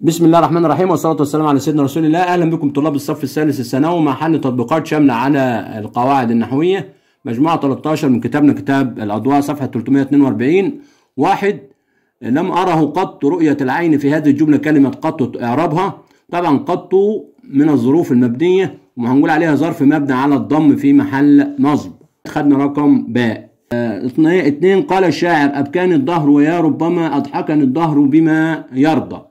بسم الله الرحمن الرحيم والصلاة والسلام على سيدنا رسول الله أهلا بكم طلاب الصف الثالث الثانوي مع حل تطبيقات شاملة على القواعد النحوية مجموعة 13 من كتابنا كتاب الأضواء صفحة 342 واحد لم أره قط رؤية العين في هذه الجملة كلمة قط إعرابها طبعا قط من الظروف المبنية وهنقول عليها ظرف مبني على الضم في محل نصب خدنا رقم باء اثنين قال الشاعر أبكاني الدهر ويا ربما أضحكني الدهر بما يرضى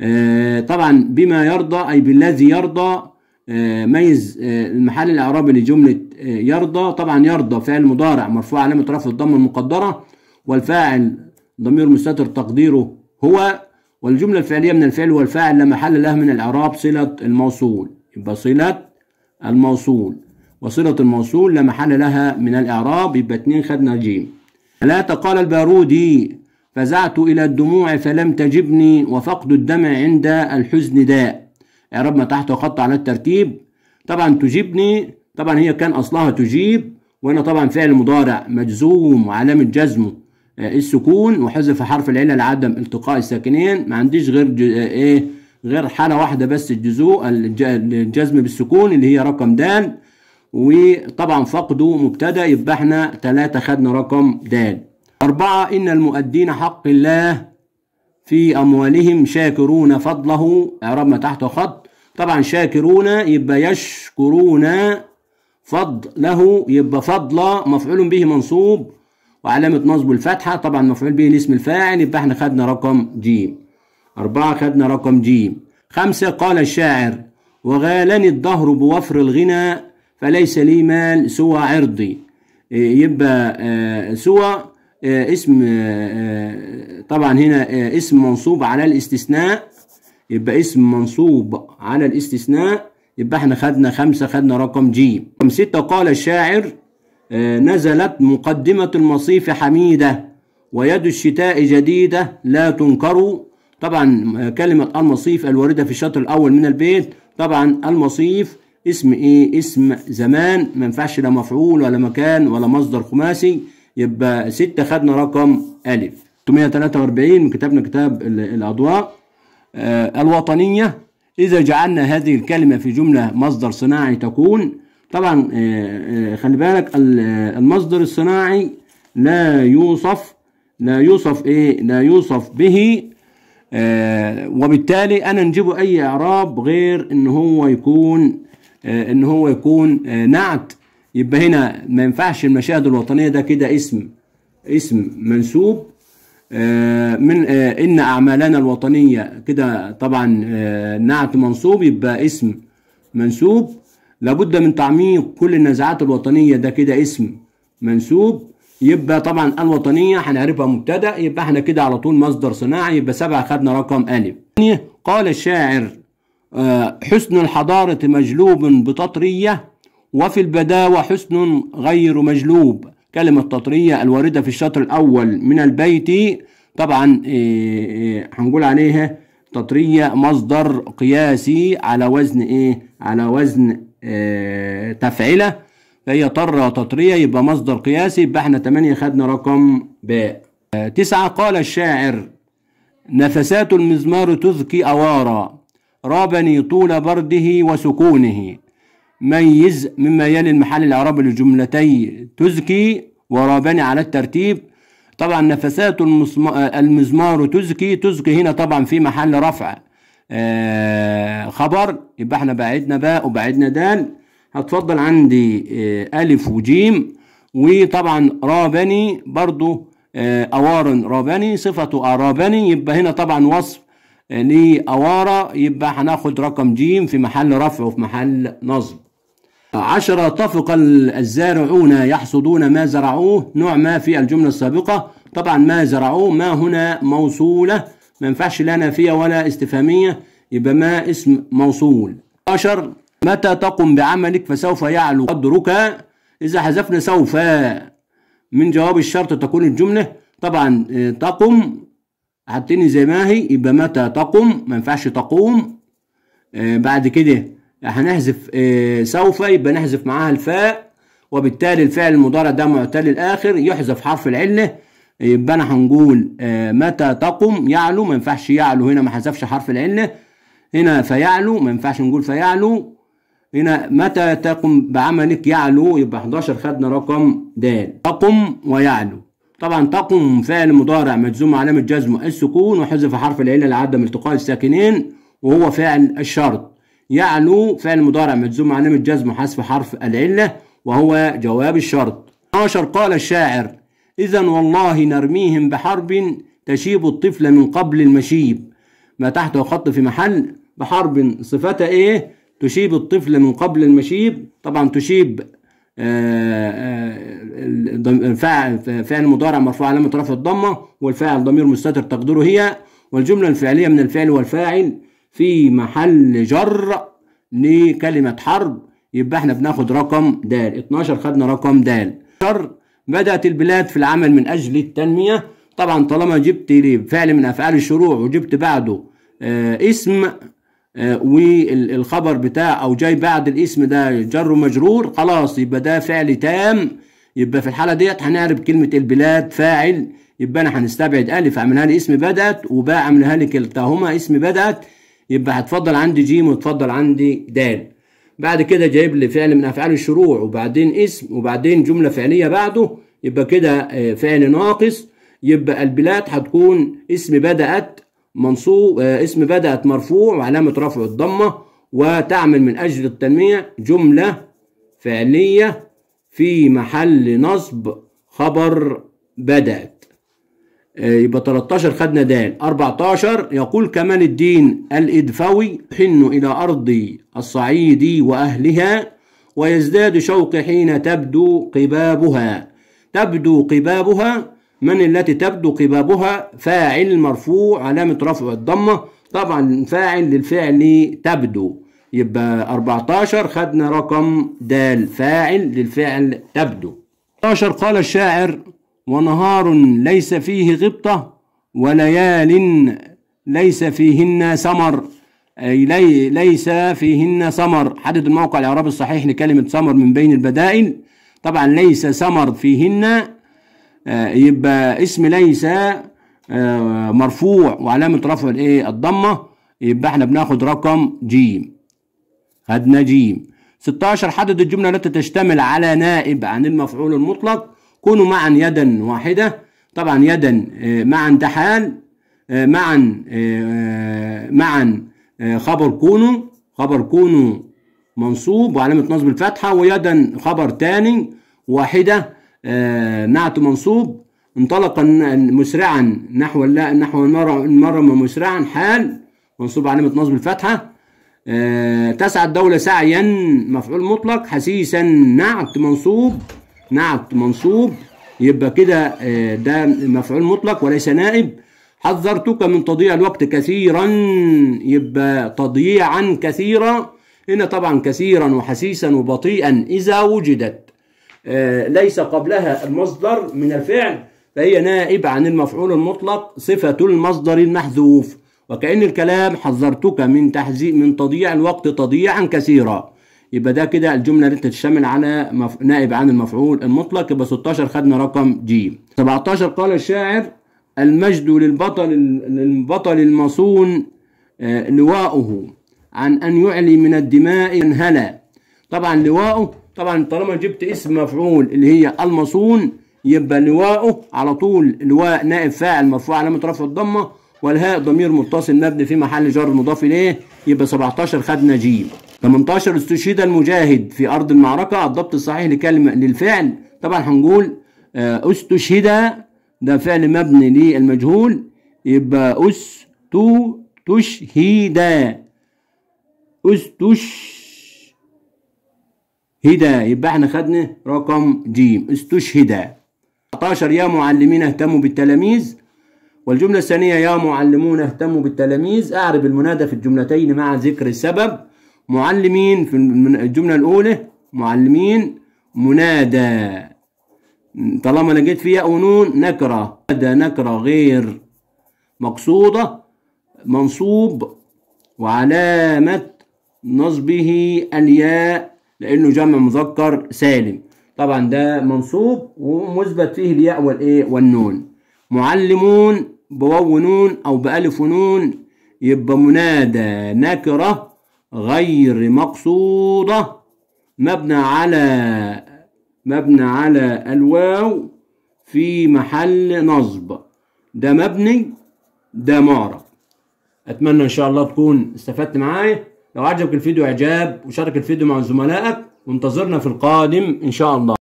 آه، طبعا بما يرضى أي بالذي يرضى آه، ميز آه، المحل الإعرابي لجملة يرضى طبعا يرضى فعل مضارع مرفوع علامة رفع الضم المقدرة والفاعل ضمير مستتر تقديره هو والجملة الفعلية من الفعل والفاعل لا محل له من الإعراب صلة الموصول يبقى صلة الموصول وصلة الموصول لا محل لها من الإعراب يبقى اتنين خدنا جيم ثلاثه قال البارودي فزعت إلى الدموع فلم تجبني وفقد الدمع عند الحزن داء إعراب ما تحت وخط على الترتيب طبعا تجيبني طبعا هي كان أصلها تجيب وهنا طبعا فعل مضارع مجزوم وعلامة جزمه آه، السكون وحذف حرف العلة لعدم التقاء الساكنين ما عنديش غير آه، ايه غير حالة واحدة بس الجزوء الجزم بالسكون اللي هي رقم د وطبعا فقده مبتدأ يبقى احنا تلاتة خدنا رقم د أربعة إن المؤدين حق الله في أموالهم شاكرون فضله إعراب ما تحت خط طبعا شاكرون يبقى يشكرون فضله يبقى فضل مفعول به منصوب وعلامة نصبه الفتحة طبعا مفعول به الاسم الفاعل يبقى احنا خدنا رقم جيم أربعة خدنا رقم جيم خمسة قال الشاعر وغالني الدهر بوفر الغنى فليس لي مال سوى عرضي إيه، يبقى آه، سوى آه، اسم آه، آه، طبعا هنا اسم منصوب على الاستثناء يبقى اسم منصوب على الاستثناء يبقى احنا خدنا خمسة خدنا رقم جيم رقم ستة قال الشاعر نزلت مقدمة المصيف حميدة ويد الشتاء جديدة لا تنكر طبعا كلمة المصيف الواردة في الشطر الأول من البيت طبعا المصيف اسم ايه اسم زمان ما ينفعش لا مفعول ولا مكان ولا مصدر خماسي يبقى 6 خدنا رقم أ 643 من كتابنا كتاب الأضواء آه الوطنية إذا جعلنا هذه الكلمة في جملة مصدر صناعي تكون طبعا آه, آه، خلي بالك آه، المصدر الصناعي لا يوصف لا يوصف إيه لا يوصف به آه، وبالتالي أنا نجيبه أي إعراب غير إن هو يكون إن هو يكون نعت يبقى هنا ما ينفعش المشاهد الوطنيه ده كده اسم اسم منسوب آه، من آه، ان اعمالنا الوطنيه كده طبعا آه، نعت منصوب يبقى اسم منسوب لابد من تعميق كل النزعات الوطنيه ده كده اسم منسوب يبقى طبعا الوطنيه هنعرفها مبتدا يبقى احنا كده على طول مصدر صناعي يبقى سبعه خدنا رقم الف قال الشاعر حسن الحضاره مجلوب بتطريه وفي البداوة حسن غير مجلوب كلمة تطرية الواردة في الشطر الأول من البيت طبعا إيه، إيه، هنقول عليها تطرية مصدر قياسي على وزن إيه؟ على وزن إيه، تفعلة فهي طرة تطرية يبقى مصدر قياسي يبقى احنا تمانية خدنا رقم باء. تسعة قال الشاعر نفسات المزمار تذكي أوارا رابني طول برده وسكونه ميز مما يلي المحل الإعرابي للجملتي تزكي ورابني على الترتيب طبعا نفسات المزمار تزكي تزكي هنا طبعا في محل رفع آه، خبر يبقى احنا بعدنا باء وبعدنا دال هتفضل عندي آه، ألف وجيم وطبعا رابني برضو آه، أوار رابني صفة أرابني يبقى هنا طبعا وصف لأوارة يبقى هناخد رقم جيم في محل رفع وفي محل نصب عشرة طفق الزارعون يحصدون ما زرعوه نوع ما في الجملة السابقة طبعا ما زرعوه ما هنا موصولة ما ينفعش لا نافية ولا استفهامية يبقى ما اسم موصول عشر متى تقم بعملك فسوف يعلو قدرك إذا حذفنا سوف من جواب الشرط تكون الجملة طبعا آه، تقم حطيني زي ما هي يبقى متى تقم ما ينفعش تقوم آه، بعد كده هنحذف آه، سوف يبقى نحذف معاها الفاء وبالتالي الفعل المضارع ده معتل الاخر يحذف حرف العله يبقى انا هنقول آه، متى تقم يعلو ما ينفعش يعلو هنا ما حذفش حرف العله هنا فيعلو ما ينفعش نقول فيعلو هنا متى تقم بعملك يعلو يبقى 11 خدنا رقم د تقم ويعلو طبعا تقم فعل مضارع مجزوم علامه جزمه السكون وحذف حرف العله لعدم التقاء الساكنين وهو فعل الشرط يعلو يعني فعل مضارع مجزوم مع علامة جزمه حذف حرف العلة وهو جواب الشرط 12 قال الشاعر إذا والله نرميهم بحرب تشيب الطفل من قبل المشيب ما تحته خط في محل بحرب صفتها إيه تشيب الطفل من قبل المشيب طبعا تشيب آه، آه، فعل مضارع مرفوع علامة رفع الضمة والفاعل ضمير مستتر تقديره هي والجملة الفعلية من الفعل والفاعل في محل جر لكلمة حرب يبقى احنا بناخد رقم د 12 خدنا رقم د بدأت البلاد في العمل من أجل التنمية طبعا طالما جبت فعل من أفعال الشروع وجبت بعده آه اسم آه والخبر بتاع أو جاي بعد الاسم ده جر مجرور خلاص يبقى ده فعل تام يبقى في الحالة ديت هنعرف كلمة البلاد فاعل يبقى أنا هنستبعد ألف عملها لي اسم بدأت وباء عملها لي كلتاهما اسم بدأت يبقى هتفضل عندي جيم وتفضل عندي دال بعد كده جايب لي فعل من افعال الشروع وبعدين اسم وبعدين جمله فعليه بعده يبقى كده آه، فعل ناقص يبقى البلاد هتكون اسم بدات منصوب آه، اسم بدات مرفوع وعلامه رفع الضمه وتعمل من اجل التنميع جمله فعليه في محل نصب خبر بدات آه، يبقى 13 خدنا دال 14 يقول كمال الدين الإدفوي حن إلى أرض الصعيد وأهلها ويزداد شوق حين تبدو قبابها تبدو قبابها من التي تبدو قبابها فاعل مرفوع علامة رفع الضمة طبعا فاعل للفعل تبدو يبقى 14 خدنا رقم د فاعل للفعل تبدو 14 قال الشاعر ونهار ليس فيه غبطة وليال ليس فيهن سمر أي لي ليس فيهن سمر حدد الموقع الإعرابي الصحيح لكلمة سمر من بين البدائل طبعا ليس سمر فيهن آه، يبقى اسم ليس آه، مرفوع وعلامة رفع الايه الضمة يبقى احنا بناخد رقم جيم خدنا جيم 16 حدد الجملة التي تشتمل على نائب عن المفعول المطلق كونوا معا يدا واحدة طبعا يدا آه، معا ده حال آه، معا آه، معا خبر كونوا خبر كونوا منصوب وعلامة نصب الفتحة ويدا خبر تاني واحدة نعت منصوب انطلق مسرعا نحو لا نحو المرة المرة مسرعا حال منصوب علامة نصب الفتحة تسعى الدولة سعيا مفعول مطلق حسيسا نعت منصوب نعت منصوب يبقى كده آه، ده مفعول مطلق وليس نائب حذرتك من تضييع الوقت كثيرا يبقى تضييعا كثيرا هنا طبعا كثيرا وحسيسا وبطيئا إذا وجدت آه، ليس قبلها المصدر من الفعل فهي نائب عن المفعول المطلق صفة المصدر المحذوف وكأن الكلام حذرتك من تحزي من تضييع الوقت تضييعا كثيرا يبقى ده كده الجمله انت تشتمل على مف... نائب عن المفعول المطلق يبقى 16 خدنا رقم جيم 17 قال الشاعر المجد للبطل للبطل المصون آه، لواؤه عن ان يعلي من الدماء انهلا طبعا لواؤه طبعا طالما جبت اسم مفعول اللي هي المصون يبقى لواؤه على طول لواء نائب فاعل مرفوع علامه رفع الضمه والهاء ضمير متصل مبني في محل جر مضاف اليه يبقى 17 خدنا جيم 18 استشهد المجاهد في ارض المعركه الضبط الصحيح لكلمه للفعل طبعا هنقول آه، استشهد ده فعل مبني للمجهول يبقى اس تو تشهد استشهد يبقى احنا خدنا رقم ج استشهد 19 يا معلمين اهتموا بالتلاميذ والجملة الثانية يا معلمون اهتموا بالتلاميذ أعرب المنادى في الجملتين مع ذكر السبب معلمين في الجملة الأولى معلمين منادى طالما لقيت فيها ونون نكرة منادى نكرة غير مقصودة منصوب وعلامة نصبه الياء لأنه جمع مذكر سالم طبعا ده منصوب ومثبت فيه الياء والايه والنون معلمون بواو نون او بالف ونون يبقى منادى نكره غير مقصودة مبنى على مبنى على الواو في محل نصب ده مبني ده معرب اتمنى ان شاء الله تكون استفدت معايا لو عجبك الفيديو اعجاب وشارك الفيديو مع زملائك وانتظرنا في القادم ان شاء الله